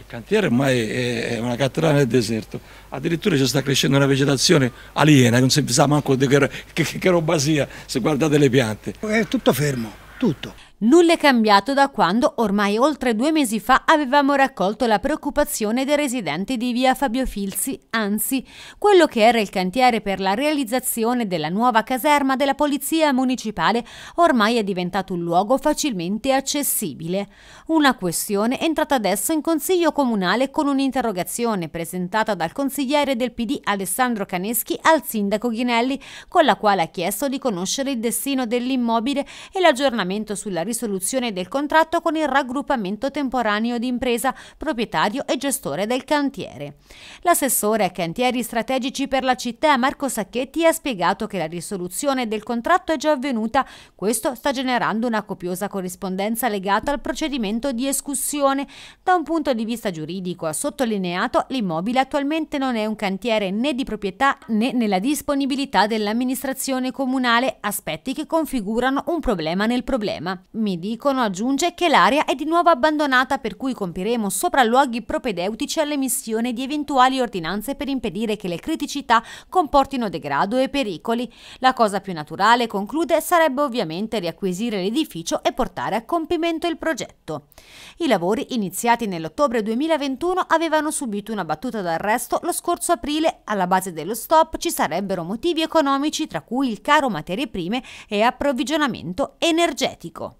Il cantiere ormai è una cattedrale nel deserto, addirittura ci sta crescendo una vegetazione aliena, non si sa manco che, che, che roba sia se guardate le piante. È tutto fermo, tutto. Nulla è cambiato da quando, ormai oltre due mesi fa, avevamo raccolto la preoccupazione dei residenti di via Fabio Filzi, anzi, quello che era il cantiere per la realizzazione della nuova caserma della Polizia Municipale ormai è diventato un luogo facilmente accessibile. Una questione è entrata adesso in Consiglio Comunale con un'interrogazione presentata dal consigliere del PD Alessandro Caneschi al sindaco Ghinelli, con la quale ha chiesto di conoscere il destino dell'immobile e l'aggiornamento sulla risoluzione del contratto con il raggruppamento temporaneo di impresa, proprietario e gestore del cantiere. L'assessore a cantieri strategici per la città Marco Sacchetti ha spiegato che la risoluzione del contratto è già avvenuta, questo sta generando una copiosa corrispondenza legata al procedimento di escussione. Da un punto di vista giuridico, ha sottolineato, l'immobile attualmente non è un cantiere né di proprietà né nella disponibilità dell'amministrazione comunale, aspetti che configurano un problema nel problema mi dicono, aggiunge, che l'area è di nuovo abbandonata per cui compiremo sopralluoghi propedeutici all'emissione di eventuali ordinanze per impedire che le criticità comportino degrado e pericoli. La cosa più naturale, conclude, sarebbe ovviamente riacquisire l'edificio e portare a compimento il progetto. I lavori iniziati nell'ottobre 2021 avevano subito una battuta d'arresto lo scorso aprile. Alla base dello stop ci sarebbero motivi economici tra cui il caro materie prime e approvvigionamento energetico.